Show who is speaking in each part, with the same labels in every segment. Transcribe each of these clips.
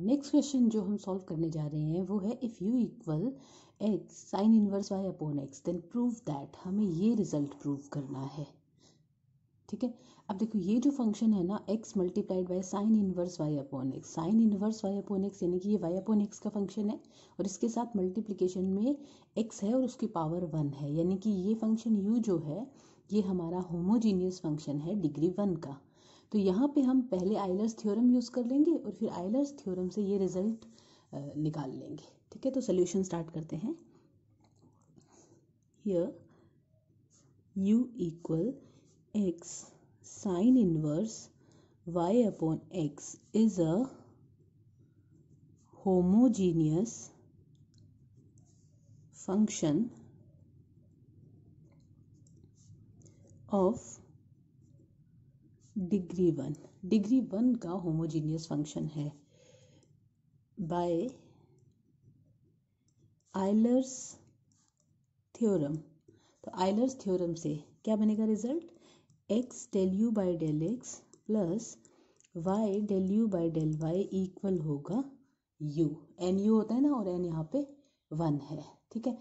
Speaker 1: Next question जो हम solve करने जा रहे हैं वो है if u equal x sine inverse y upon x then prove that हमें ये रिजल्ट प्रूव करना है ठीक है अब देखो ये जो फंक्शन है ना x multiplied by sine inverse y upon x sine inverse y upon x यानी कि ये वाई अपोन एक्स का फंक्शन है और इसके साथ मल्टीप्लीकेशन में एक्स है और उसकी पावर वन है यानी कि ये फंक्शन यू जो है ये हमारा होमोजीनियस फंक्शन है डिग्री वन का तो यहाँ पे हम पहले आइलर्स थ्योरम यूज़ कर लेंगे और फिर आइलर्स थ्योरम से ये रिजल्ट निकाल लेंगे ठीक है तो सोल्यूशन स्टार्ट करते हैं u equal x sine inverse y upon x is a homogeneous function of degree one degree one का होमोजीनियस फंक्शन है बाय आइलर्स थ्योरम तो आइलर्स थ्योरम से क्या बनेगा result x del u by del x plus y del u by del y equal होगा u n u होता है ना और एन यहाँ पे वन है ठीक है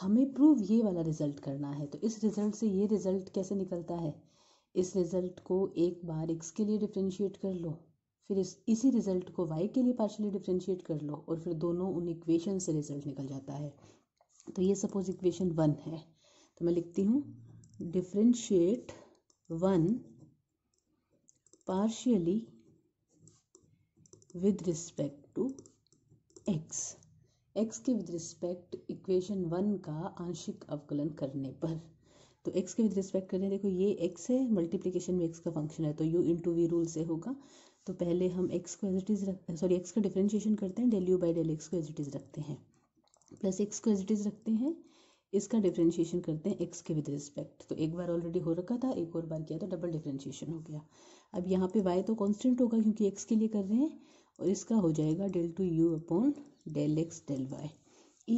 Speaker 1: हमें प्रूव ये वाला रिजल्ट करना है तो इस रिजल्ट से ये रिजल्ट कैसे निकलता है इस रिज़ल्ट को एक बार एक्स के लिए डिफ्रेंशिएट कर लो फिर इस इसी रिज़ल्ट को वाई के लिए पार्शली डिफ्रेंशिएट कर लो और फिर दोनों उन इक्वेशन से रिज़ल्ट निकल जाता है तो ये सपोज इक्वेशन वन है तो मैं लिखती हूँ differentiate one partially with respect to x x के विद रिस्पेक्ट इक्वेशन वन का आंशिक अवकलन करने पर तो एक्स के विद रिस्पेक्ट करें देखो ये एक्स है मल्टीप्लीकेशन में एक्स का फंक्शन है तो यू इंटू वी रूल से होगा तो पहले हम एक्स को एज इट इज़ रख सॉरी एक्स का डिफ्रेंशिएशन करते हैं del u by del x को एज इट इज़ रखते हैं प्लस एक्स को एज इट इज़ रखते हैं इसका डिफ्रेंशिएशन करते हैं एक्स के विद रिस्पेक्ट तो एक बार ऑलरेडी हो रखा था एक और बार किया था डबल डिफ्रेंशिएशन हो गया अब यहाँ पे वाई तो कॉन्स्टेंट होगा क्योंकि एक्स के लिए कर रहे हैं और इसका हो जाएगा del two u upon del x del y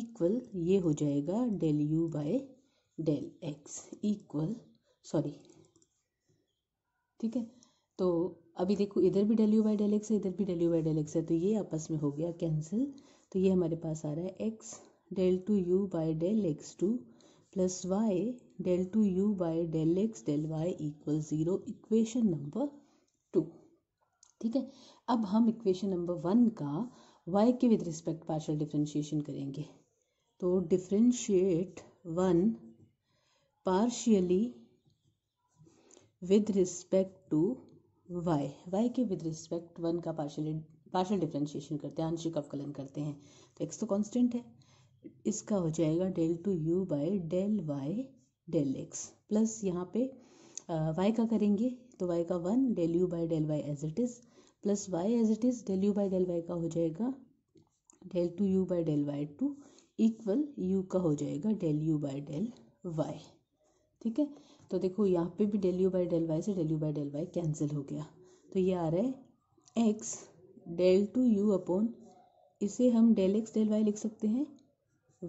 Speaker 1: equal ये हो जाएगा del u by del x equal sorry ठीक है तो अभी देखो इधर भी del u by del x है इधर भी del u by del x है तो ये आपस में हो गया कैंसिल तो ये हमारे पास आ रहा है x del two u by del x two plus y del two u by del x del y equal zero equation number two ठीक है अब हम इक्वेशन नंबर वन का वाई के विद रिस्पेक्ट पार्शल डिफ्रेंशिएशन करेंगे तो differentiate one partially with respect to y y के with respect one का पार्शियली पार्शियल डिफ्रेंशिएशन करते हैं आंशिक अवकलन करते हैं तो एक्स तो कांस्टेंट है इसका हो जाएगा del two u by del y del x plus यहाँ पे वाई का करेंगे तो वाई का one del u by del y as it is plus y as it is del u by del y का हो जाएगा del two u by del y two equal u का हो जाएगा del u by del y ठीक है तो देखो यहाँ पे भी del u by del y से del u by del y cancel हो गया तो ये आ रहा है x del two u upon इसे हम डेल एक्स डेल वाई लिख सकते हैं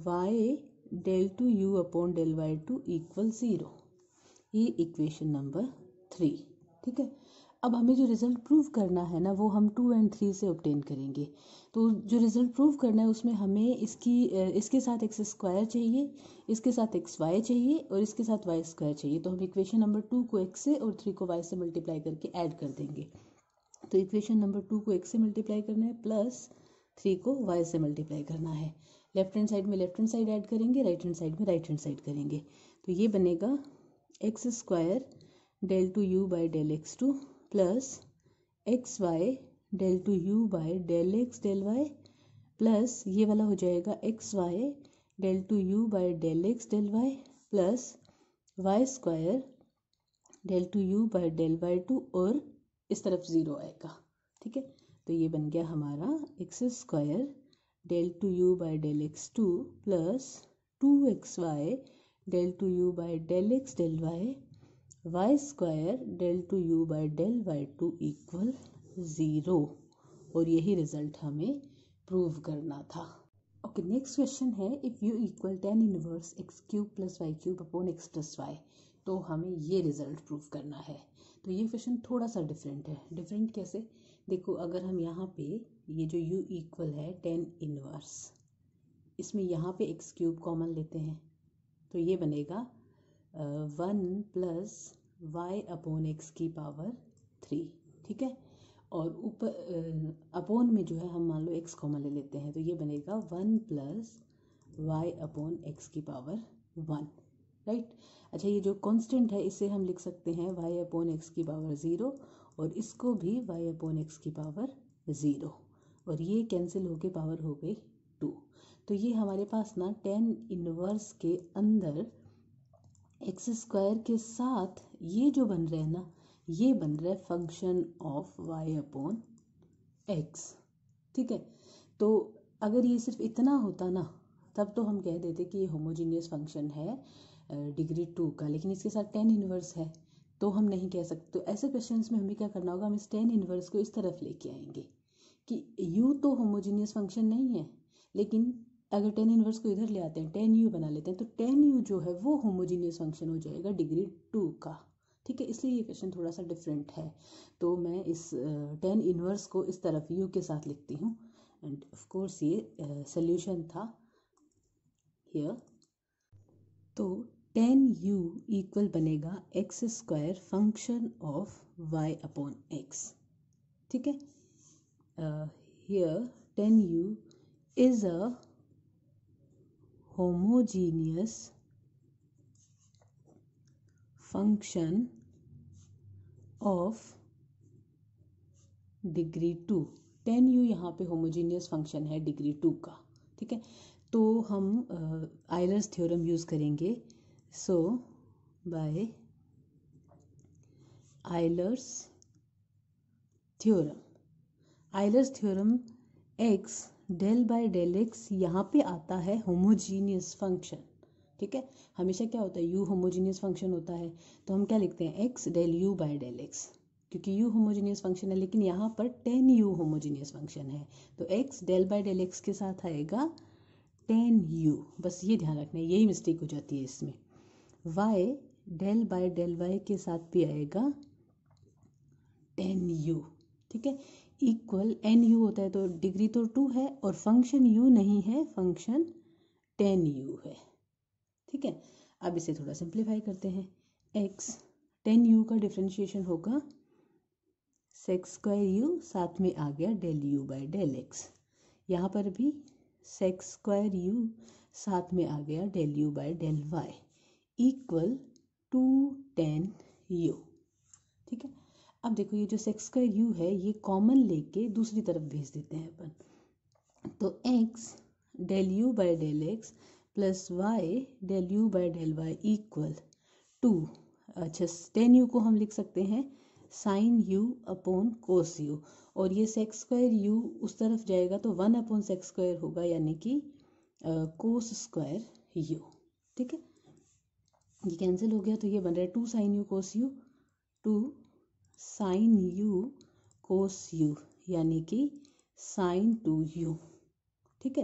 Speaker 1: y del two u upon del y two equal zero ये इक्वेशन नंबर थ्री ठीक है अब हमें जो रिज़ल्ट प्रूव करना है ना वो हम टू एंड थ्री से ऑप्टेन करेंगे तो जो रिज़ल्ट प्रूव करना है उसमें हमें इसकी इसके साथ एक्स स्क्वायर चाहिए इसके साथ एक्स वाई चाहिए और इसके साथ वाई स्क्वायर चाहिए तो हम इक्वेशन नंबर टू को एक्स से और थ्री को वाई से मल्टीप्लाई करके ऐड कर देंगे तो इक्वेशन नंबर टू को एक्स से मल्टीप्लाई करना है प्लस थ्री को वाई से मल्टीप्लाई करना है लेफ्ट हैंड साइड में लेफ्ट हैंड साइड ऐड करेंगे राइट हैंड साइड में राइट हैंड साइड करेंगे तो ये बनेगा x square del two u by del x two plus x y del two u by del x del y plus ये वाला हो जाएगा x y del two u by del x del y plus y square del two u by del y two और इस तरफ zero आएगा ठीक है तो ये बन गया हमारा x square del two u by del x two plus two x y del two u by del x del y y square del two u by del y two equal zero और यही result हमें prove करना था okay next question है if u equal tan inverse x cube plus y cube upon x plus y तो हमें ये result prove करना है तो ये क्वेश्चन थोड़ा सा डिफरेंट है डिफरेंट कैसे देखो अगर हम यहाँ पे ये जो यू इक्वल है टेन इनवर्स इसमें यहाँ पे एक्स क्यूब कॉमन लेते हैं तो ये बनेगा one plus y upon x की पावर थ्री ठीक है और ऊपर अपोन में जो है हम मान लो एक्स कॉमन ले लेते हैं तो ये बनेगा one plus y upon x की पावर वन राइट अच्छा ये जो कांस्टेंट है इसे हम लिख सकते हैं वाई अपोन एक्स की पावर ज़ीरो और इसको भी वाई अपोन एक्स की पावर ज़ीरो और ये कैंसिल होके पावर हो गई टू तो ये हमारे पास ना टेन इनवर्स के अंदर एक्स स्क्वायर के साथ ये जो बन रहा है ना ये बन रहा है function of y upon x ठीक है तो अगर ये सिर्फ इतना होता ना तब तो हम कह देते कि ये होमोजीनियस फंक्शन है डिग्री टू का लेकिन इसके साथ टेन इनवर्स है तो हम नहीं कह सकते तो ऐसे क्वेश्चन में हमें क्या करना होगा हम इस टेन इनवर्स को इस तरफ लेके आएंगे कि यू तो होमोजीनियस फंक्शन नहीं है लेकिन अगर टेन इनवर्स को इधर ले आते हैं टेन यू बना लेते हैं तो टेन यू जो है वो होमोजीनियस फंक्शन हो जाएगा डिग्री टू का ठीक है इसलिए ये क्वेश्चन थोड़ा सा डिफरेंट है तो मैं इस टेन uh, इनवर्स को इस तरफ यू के साथ लिखती हूँ एंड ऑफकोर्स ये सोल्यूशन uh, था हियर तो टेन यू इक्वल बनेगा x square function of y upon x ठीक है here tan u is a homogeneous function of degree two tan u यहाँ पे होमोजीनियस फंक्शन है डिग्री टू का ठीक है तो हम आइलर्स थ्योरम यूज़ करेंगे so by Euler's theorem Euler's theorem x del by del x यहाँ पे आता है होमोजीनियस फंक्शन ठीक है हमेशा क्या होता है यू होमोजीनियस फंक्शन होता है तो हम क्या लिखते हैं x del u by del x क्योंकि यू होमोजीनियस फंक्शन है लेकिन यहाँ पर टेन यू होमोजीनियस फंक्शन है तो x del by del x के साथ आएगा टेन यू बस ये ध्यान रखना है यही मिस्टेक हो जाती है इसमें y del by del y के साथ भी आएगा टेन यू ठीक है इक्वल एन यू होता है तो डिग्री तो टू है और फंक्शन यू नहीं है फंक्शन टेन यू है ठीक है अब इसे थोड़ा सिंप्लीफाई करते हैं एक्स टेन यू का डिफ्रेंशिएशन होगा सेक्स स्क्वायर यू साथ में आ गया del u by del x यहाँ पर भी सेक्स स्क्वायर यू साथ में आ गया del u by del y equal to tan u ठीक है अब देखो ये जो सेक्स का यू है ये कॉमन लेके दूसरी तरफ भेज देते हैं अपन तो x del u by del x plus y del u by del y equal to अच्छा टेन यू को हम लिख सकते हैं sine u upon cos u और ये सेक्स स्क्वायर यू उस तरफ जाएगा तो वन अपॉन सेक्स स्क्वायर होगा यानी कि कोस स्क्वायर यू ठीक है ये कैंसिल हो गया तो ये बन रहा है two sine u cos u two sine u cos u यानी कि साइन टू यू ठीक है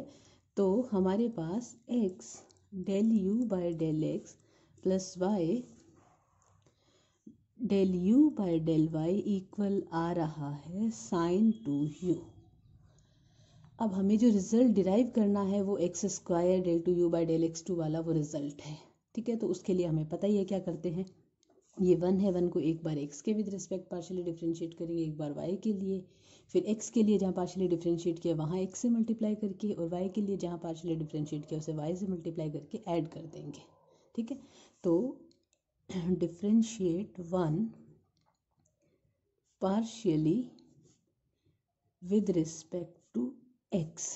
Speaker 1: तो हमारे पास x del u by del x plus y del u by del y equal आ रहा है साइन टू यू अब हमें जो रिज़ल्ट डिराइव करना है वो x square del two u by del x two वाला वो रिज़ल्ट है ठीक है तो उसके लिए हमें पता ही है क्या करते हैं ये वन है वन को एक बार एक्स के विद रिस्पेक्ट पार्शियली डिफ्रेंशिएट करेंगे एक बार वाई के लिए फिर एक्स के लिए जहाँ पार्शियली डिफ्रेंशिएट किया वहाँ एक्स से मल्टीप्लाई करके और वाई के लिए जहाँ पार्शियली डिफ्रेंशिएट किया उसे वाई से मल्टीप्लाई करके ऐड कर देंगे ठीक है तो differentiate one partially with respect to x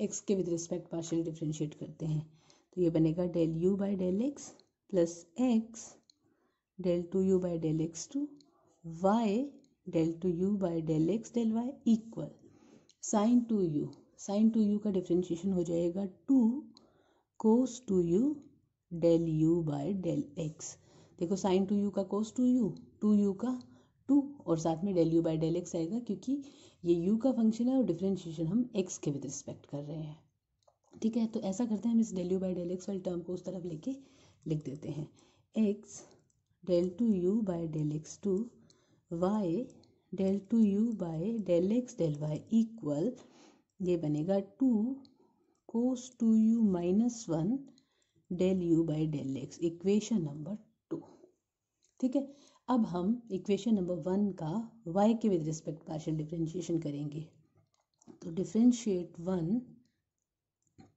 Speaker 1: x के विद रिस्पेक्ट पार्शियली डिफ्रेंशिएट करते हैं तो ये बनेगा del u by del x plus x del two u by del x two y del two u by del x del y equal sine two u sine two u का differentiation हो जाएगा two cos two u del u by del x देखो sine two u का कोस two u two u का two और साथ में del u by del x आएगा क्योंकि ये यू का फंक्शन है और डिफ्रेंशिएशन हम एक्स के विद रिस्पेक्ट कर रहे हैं ठीक है तो ऐसा करते हैं हम इस del u by del x वाली टर्म को उस तरफ लेके लिख देते हैं x del two u by del x two y del two u by del x del y equal ये बनेगा two cos two u minus one del u by del x equation number two ठीक है अब हम equation number one का y के with respect partial differentiation करेंगे तो differentiate one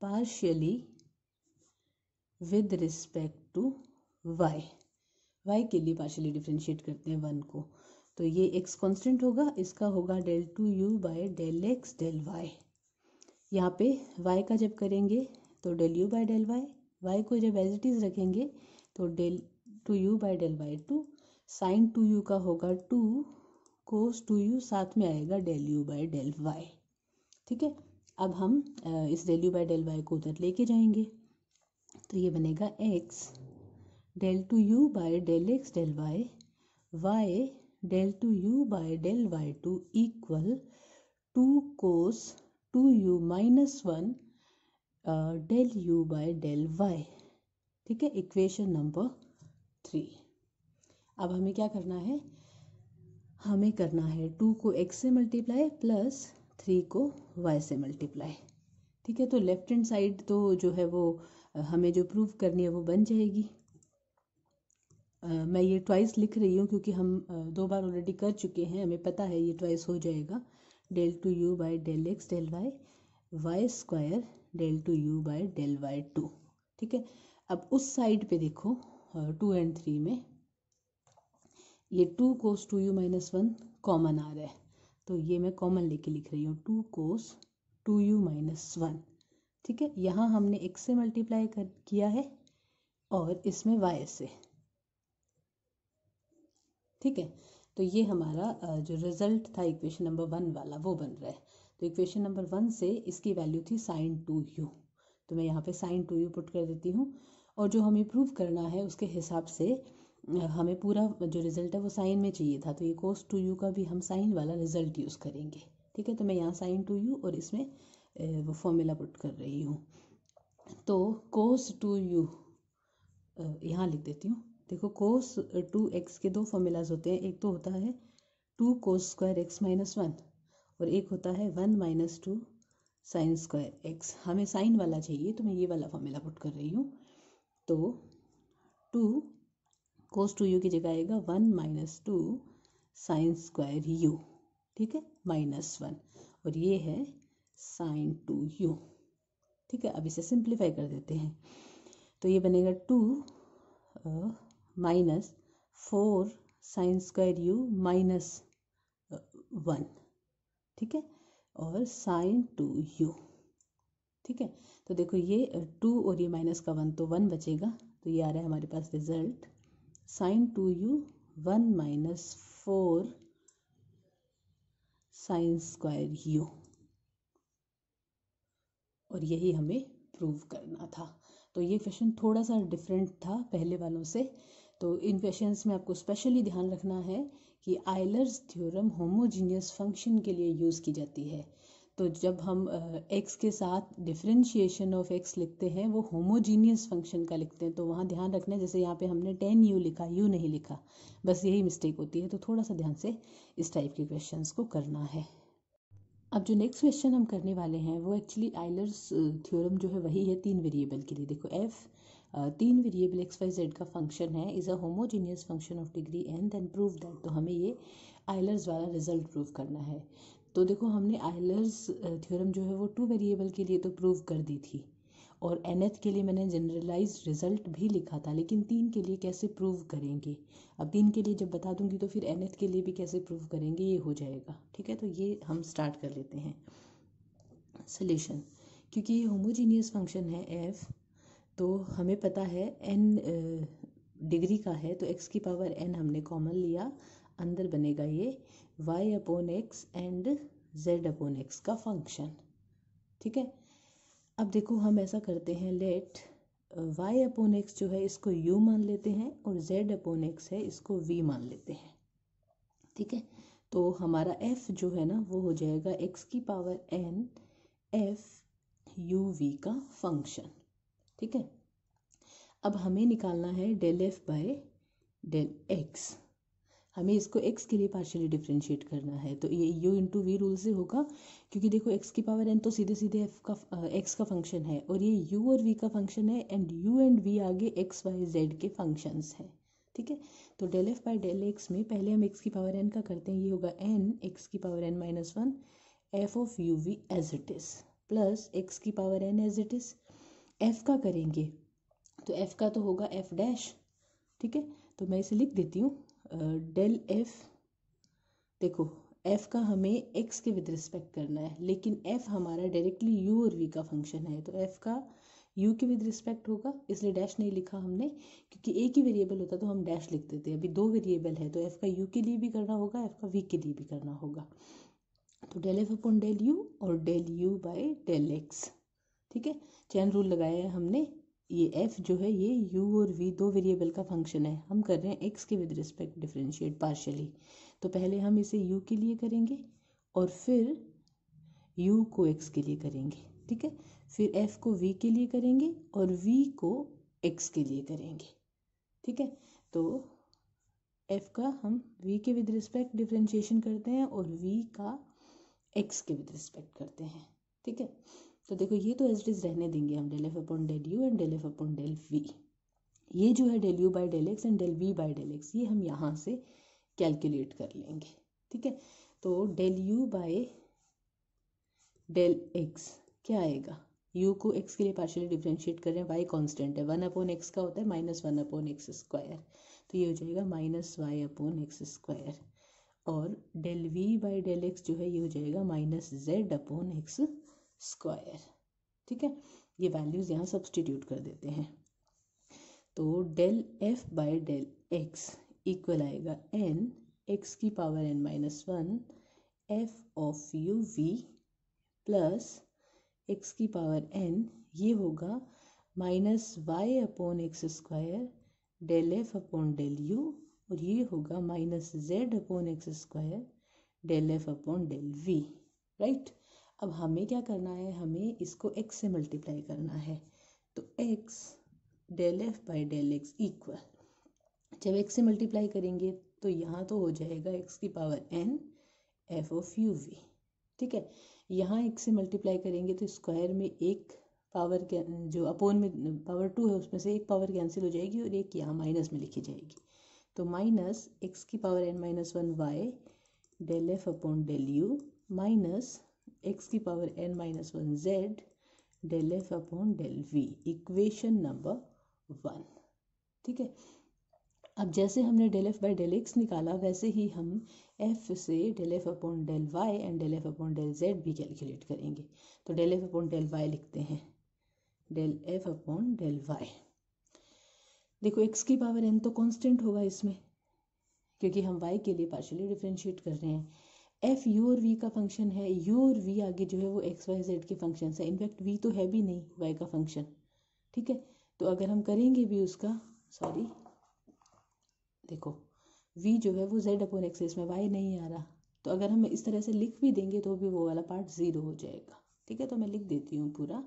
Speaker 1: partially with respect to y y के लिए पार्शली डिफ्रेंशिएट करते हैं वन को तो ये एक्स कॉन्स्टेंट होगा इसका होगा del two u by del x del y यहाँ पे वाई का जब करेंगे तो del u by del y y को जब एज इट इज़ रखेंगे तो del two u by del y two sine two u का होगा टू कोस टू यू साथ में आएगा del u by del y ठीक है अब हम इस del u by del y को उधर लेके जाएंगे तो ये बनेगा x del two u by del x del y y del two u by del y two equal to cos two u minus one del u by del y ठीक है equation number three अब हमें क्या करना है हमें करना है टू को एक्स से मल्टीप्लाई प्लस थ्री को वाई से मल्टीप्लाई ठीक है तो लेफ्ट हैंड साइड तो जो है वो uh, हमें जो प्रूव करनी है वो बन जाएगी मैं ये ट्वाइस लिख रही हूँ क्योंकि हम दो बार ऑलरेडी कर चुके हैं हमें पता है ये ट्वाइस हो जाएगा del two u by del x del y y square del two u by del y two ठीक है अब उस साइड पे देखो टू एंड थ्री में ये two cos two u minus one common आ रहा है तो ये मैं कॉमन लेके लिख रही हूँ two cos two u minus one ठीक है यहाँ हमने एक्स से मल्टीप्लाई कर किया है और इसमें वाई से ठीक है तो ये हमारा जो रिजल्ट था इक्वेशन नंबर वन वाला वो बन रहा है तो इक्वेशन नंबर वन से इसकी वैल्यू थी साइन टू यू तो मैं यहाँ पे साइन टू यू पुट कर देती हूँ और जो हमें प्रूव करना है उसके हिसाब से हमें पूरा जो रिजल्ट है वो साइन में चाहिए था तो ये कोस टू यू का भी हम साइन वाला रिजल्ट यूज़ करेंगे ठीक है तो मैं यहाँ साइन टू यू और इसमें वो फॉर्मूला पुट कर रही हूँ तो कोस टू यू यहाँ लिख देती हूँ देखो कोस टू एक्स के दो फॉर्मूलाज होते हैं एक तो होता है two cos square x minus one और एक होता है one minus two sine square x हमें साइन वाला चाहिए तो मैं ये वाला फॉर्मूला पुट कर रही हूँ तो टू कोस टू यू की जगह आएगा one minus two sine square u ठीक है माइनस वन और ये है साइन टू यू ठीक है अब इसे सिंप्लीफाई कर देते हैं तो ये बनेगा two minus four sine square u minus one ठीक है और साइन टू यू ठीक है तो देखो ये टू uh, और ये माइनस का वन तो वन बचेगा तो ये आ रहा है हमारे पास result sine two u one minus four sine square u और यही हमें प्रूव करना था तो ये क्वेश्चन थोड़ा सा डिफरेंट था पहले वालों से तो इन क्वेश्चंस में आपको स्पेशली ध्यान रखना है कि आयलर्स थ्योरम होमोजीनियस फंक्शन के लिए यूज़ की जाती है तो जब हम एक्स के साथ डिफ्रेंशिएशन ऑफ एक्स लिखते हैं वो होमोजीनियस फंक्शन का लिखते हैं तो वहाँ ध्यान रखना है जैसे यहाँ पे हमने टेन यू लिखा यू नहीं लिखा बस यही मिस्टेक होती है तो थोड़ा सा ध्यान से इस टाइप के क्वेश्चंस को करना है अब जो नेक्स्ट क्वेश्चन हम करने वाले हैं वो एक्चुअली आइलर्स थ्योरम जो है वही है तीन वेरिएबल के लिए देखो एफ तीन वेरिएबल एक्स वाई जेड का फंक्शन है is a homogeneous function of degree n then prove that तो हमें ये आइलर्स वाला रिजल्ट प्रूव करना है तो देखो हमने आइलर्स थ्योरम जो है वो टू वेरिएबल के लिए तो प्रूव कर दी थी और एन के लिए मैंने जनरलाइज रिजल्ट भी लिखा था लेकिन तीन के लिए कैसे प्रूव करेंगे अब तीन के लिए जब बता दूंगी तो फिर एन के लिए भी कैसे प्रूव करेंगे ये हो जाएगा ठीक है तो ये हम स्टार्ट कर लेते हैं सोल्यूशन क्योंकि ये होमोजीनियस फंक्शन है एफ़ तो हमें पता है एन डिग्री का है तो एक्स की पावर एन हमने कॉमन लिया अंदर बनेगा ये y upon x and z upon x का फंक्शन ठीक है अब देखो हम ऐसा करते हैं लेट वाई अपोन एक्स जो है इसको यू मान लेते हैं और जेड अपोन एक्स है इसको वी मान लेते हैं ठीक है तो हमारा एफ जो है ना वो हो जाएगा एक्स की power n f u v का फंक्शन ठीक है अब हमें निकालना है del f by del x हमें इसको x के लिए पार्शियली डिफ्रेंशिएट करना है तो ये इन इंटू वी रूल से होगा क्योंकि देखो x की पावर n तो सीधे सीधे f का x का फंक्शन है और ये u और v का फंक्शन है एंड u एंड v आगे x y z के फंक्शंस हैं ठीक है तो del f by del x में पहले हम x की पावर n का करते हैं ये होगा n x की power n minus one f of u v as it is plus x की power n as it is f का करेंगे तो एफ़ का तो होगा एफ़ डैश ठीक है तो मैं इसे लिख देती हूँ डेल एफ़ देखो एफ़ का हमें एक्स के विद रिस्पेक्ट करना है लेकिन एफ़ हमारा डायरेक्टली यू और वी का फंक्शन है तो एफ़ का यू के विद रिस्पेक्ट होगा इसलिए डैश नहीं लिखा हमने क्योंकि एक ही वेरिएबल होता तो हम डैश लिख देते अभी दो वेरिएबल है तो एफ़ का यू के लिए भी करना होगा एफ़ का वी के लिए भी करना होगा तो del f upon del u और del u by del x ठीक है चैन रूल लगाया है हमने ये एफ जो है ये यू और वी दो वेरिएबल का फंक्शन है हम कर रहे हैं एक्स के विद रिस्पेक्ट डिफ्रेंशिएट पार्शली तो पहले हम इसे यू के लिए करेंगे और फिर यू को एक्स के लिए करेंगे ठीक है फिर एफ को वी के लिए करेंगे और वी को एक्स के लिए करेंगे ठीक है तो एफ का हम वी के विद रिस्पेक्ट डिफ्रेंशिएशन करते हैं और वी का एक्स के विद रिस्पेक्ट करते हैं ठीक है तो देखो ये तो एज इज रहने देंगे हम del f upon del u and del f upon del v ये जो है del u by del x and del v by del x ये हम यहाँ से कैलकुलेट कर लेंगे ठीक है तो del u by del x क्या आएगा यू को एक्स के लिए पार्शियली डिफ्रेंशिएट हैं वाई कॉन्स्टेंट है वन अपॉन एक्स का होता है minus one upon x square तो ये हो जाएगा minus y upon x square और del v by del x जो है ये हो जाएगा minus z upon x square ठीक है ये वैल्यूज़ यहाँ सब्सटीट्यूट कर देते हैं तो del f by del x equal आएगा एन एक्स की power n minus one f of u v plus x की पावर एन ये होगा minus y upon x square del f upon del u और ये होगा minus z upon x square del f upon del v right अब हमें क्या करना है हमें इसको एक्स से मल्टीप्लाई करना है तो x del f by del x equal जब एक्स से मल्टीप्लाई करेंगे तो यहाँ तो हो जाएगा एक्स की power n f of u v ठीक है यहाँ x से मल्टीप्लाई करेंगे तो स्क्वायर में एक पावर के जो अपोन में पावर टू है उसमें से एक पावर कैंसिल हो जाएगी और एक यहाँ माइनस में लिखी जाएगी तो माइनस एक्स की power n minus one y del f upon del u minus x की power n minus one z del f upon del v equation number one ठीक है अब जैसे हमने del f by del x निकाला वैसे ही हम f से del f upon del y and del f upon del z भी कैलकुलेट करेंगे तो del f upon del y लिखते हैं del f upon del y देखो x की पावर n तो कांस्टेंट होगा इसमें क्योंकि हम y के लिए पार्शियली डिफ्रेंशिएट कर रहे हैं एफ यू और वी का फंक्शन है यू और वी आगे जो है वो एक्स वाई जेड के फंक्शन है इनफैक्ट वी तो है भी नहीं वाई का फंक्शन ठीक है तो अगर हम करेंगे भी उसका सॉरी देखो वी जो है वो जेड अपॉन एक्सेस में वाई नहीं आ रहा तो अगर हम इस तरह से लिख भी देंगे तो भी वो वाला पार्ट ज़ीरो हो जाएगा ठीक है तो मैं लिख देती हूँ पूरा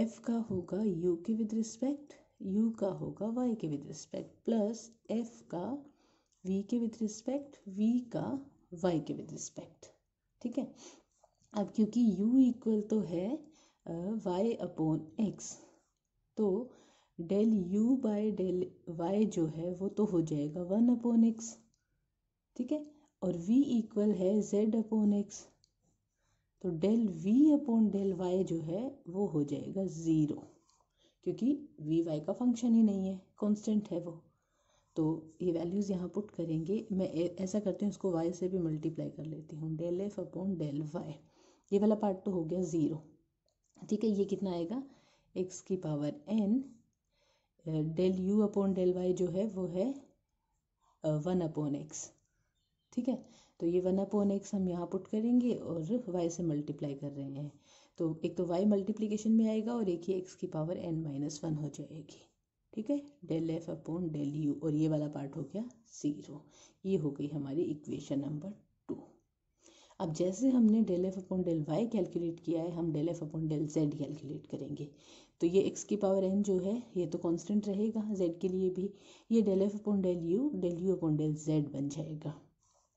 Speaker 1: एफ का होगा यू के विद रिस्पेक्ट यू का होगा वाई के विद रिस्पेक्ट प्लस एफ का वी के विथ रिस्पेक्ट वी का वाई के विथ रिस्पेक्ट ठीक है अब क्योंकि यू इक्वल तो है वाई अपॉन एक्स तो del u by del y जो है वो तो हो जाएगा वन अपॉन एक्स ठीक है और वी इक्वल है जेड अपॉन एक्स तो del v upon del y जो है वो हो जाएगा ज़ीरो क्योंकि वी वाई का फंक्शन ही नहीं है कॉन्स्टेंट है वो तो ये वैल्यूज़ यहाँ पुट करेंगे मैं ऐसा करती हूँ इसको वाई से भी मल्टीप्लाई कर लेती हूँ del f upon del y ये वाला पार्ट तो हो गया ज़ीरो ठीक है ये कितना आएगा एक्स की power n del u upon del y जो है वो है वन अपॉन एक्स ठीक है तो ये वन अपॉन एक्स हम यहाँ पुट करेंगे और वाई से मल्टीप्लाई कर रहे हैं तो एक तो वाई मल्टीप्लीकेशन में आएगा और एक ही एक्स की पावर एन माइनस वन हो जाएगी ठीक है del f upon del u और ये वाला पार्ट हो गया ज़ीरो ये हो गई हमारी इक्वेशन नंबर टू अब जैसे हमने del f upon del y calculate किया है हम del f upon del z calculate करेंगे तो ये एक्स की पावर एन जो है ये तो कांस्टेंट रहेगा जेड के लिए भी ये del f upon del u del u upon del z बन जाएगा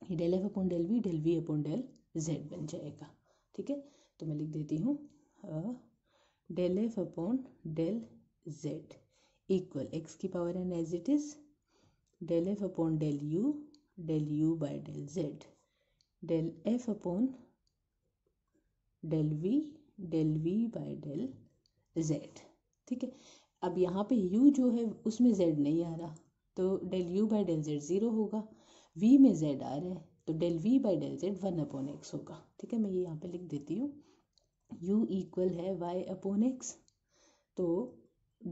Speaker 1: ये del f upon del v del v upon del z बन जाएगा ठीक है तो मैं लिख देती हूँ del f upon del z equal x की power n as it is del f upon del u del u by del z del f upon del v del v by del z ठीक है अब यहाँ पे you जो है उसमें Z नहीं आ रहा तो del u by del z zero होगा वी में जेड आ रहा है तो del v by del z one upon x होगा ठीक है मैं ये यहाँ पे लिख देती हूँ यू इक्वल है वाई अपॉन एक्स तो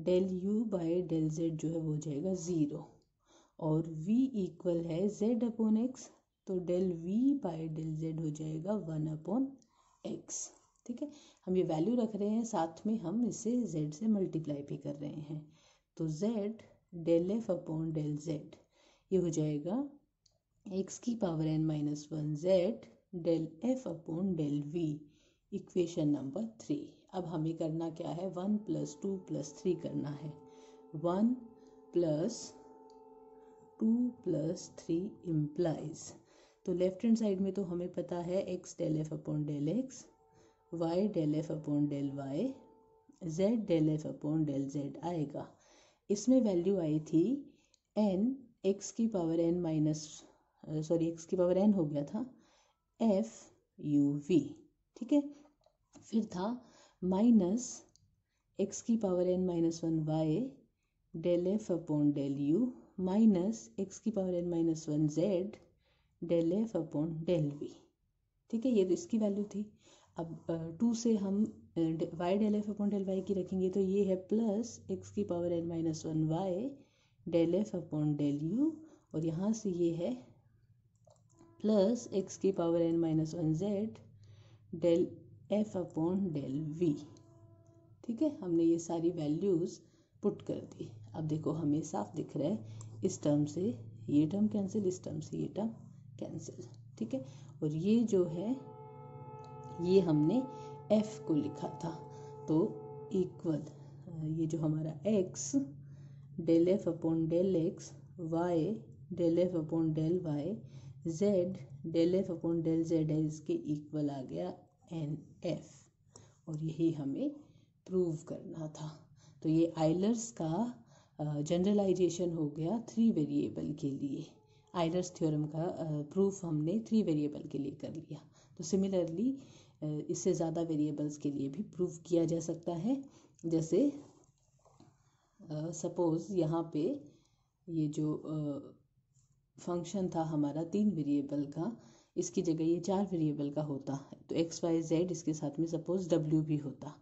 Speaker 1: del u by del z जो है वो हो जाएगा ज़ीरो और v इक्वल है z अपॉन एक्स तो del v by del z हो जाएगा वन अपॉन एक्स ठीक है हम ये वैल्यू रख रहे हैं साथ में हम इसे z से मल्टीप्लाई भी कर रहे हैं तो z del f upon del z ये हो जाएगा एक्स की power n minus one z del f upon del v equation number three अब हमें करना क्या है one plus two plus three करना है one plus two plus three implies तो लेफ्ट हैंड साइड में तो हमें पता है x del f upon del x y del f upon del y z del f upon del z आएगा इसमें वैल्यू आई थी एन एक्स की power n minus sorry x की पावर एन हो गया था एफ यू वी ठीक है फिर था माइनस एक्स की power n minus one y del f upon del u minus x की power n minus one z del f upon del v ठीक है ये तो इसकी वैल्यू थी अब टू से हम y del f upon del y की रखेंगे तो ये है प्लस एक्स की power n minus one y del f upon del u और यहाँ से ये है प्लस एक्स की power n minus one z del f upon del v ठीक है हमने ये सारी वैल्यूज़ पुट कर दी अब देखो हमें साफ दिख रहा है इस टर्म से ये टर्म कैंसिल इस टर्म से ये टर्म कैंसिल ठीक है और ये जो है ये हमने एफ को लिखा था तो इक्वल ये जो हमारा x del f upon del x y del f upon del y z del f upon del z है इसके इक्वल आ गया एन एफ और यही हमें प्रूव करना था तो ये आइलर्स का जनरलाइजेशन हो गया थ्री वेरिएबल के लिए आइलर्स थ्योरम का प्रूफ हमने थ्री वेरिएबल के लिए कर लिया तो सिमिलरली इससे ज़्यादा वेरिएबल्स के लिए भी प्रूफ किया जा सकता है जैसे सपोज़ यहाँ पे ये जो फंक्शन था हमारा तीन वेरिएबल का इसकी जगह ये चार वेरिएबल का होता तो एक्स वाई जेड इसके साथ में सपोज डब्ल्यू भी होता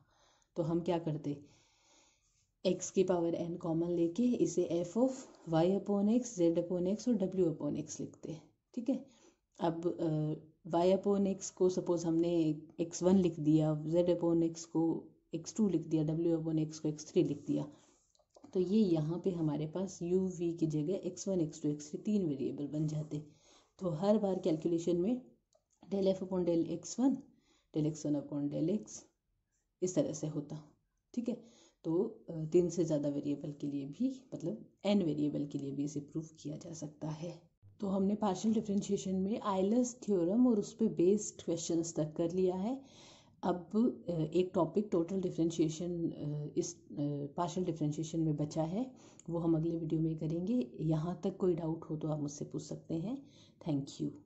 Speaker 1: तो हम क्या करते एक्स की पावर एन कॉमन लेके इसे f of y upon x z upon x और डब्ल्यू अपोन एक्स लिखते ठीक है अब वाई अपोन एक्स को सपोज हमने एक्स वन लिख दिया जेड अपोन एक्स को एक्स टू लिख दिया डब्ल्यू अपोन एक्स को एक्स थ्री लिख दिया तो ये यहाँ पे हमारे पास यू वी की जगह x one x two x three तीन वेरिएबल बन जाते हैं तो हर बार कैलकुलेशन में del f upon del x one del x one upon del x इस तरह से होता ठीक है तो तीन से ज़्यादा वेरिएबल के लिए भी मतलब एन वेरिएबल के लिए भी इसे प्रूव किया जा सकता है तो हमने पार्शियल डिफरेंशिएशन में आइलस थ्योरम और उस पर बेस्ड क्वेश्चन तक कर लिया है अब एक टॉपिक टोटल डिफरेंशिएशन इस पार्शियल डिफरेंशिएशन में बचा है वो हम अगले वीडियो में करेंगे यहाँ तक कोई डाउट हो तो आप मुझसे पूछ सकते हैं Thank you.